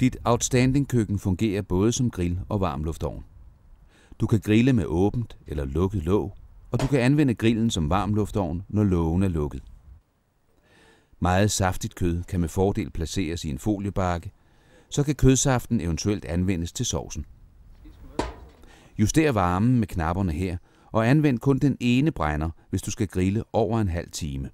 Dit Outstanding Køkken fungerer både som grill og varmluftovn. Du kan grille med åbent eller lukket låg, og du kan anvende grillen som varmluftovn, når lågen er lukket. Meget saftigt kød kan med fordel placeres i en foliebakke, så kan kødsaften eventuelt anvendes til sovsen. Juster varmen med knapperne her, og anvend kun den ene brænder, hvis du skal grille over en halv time.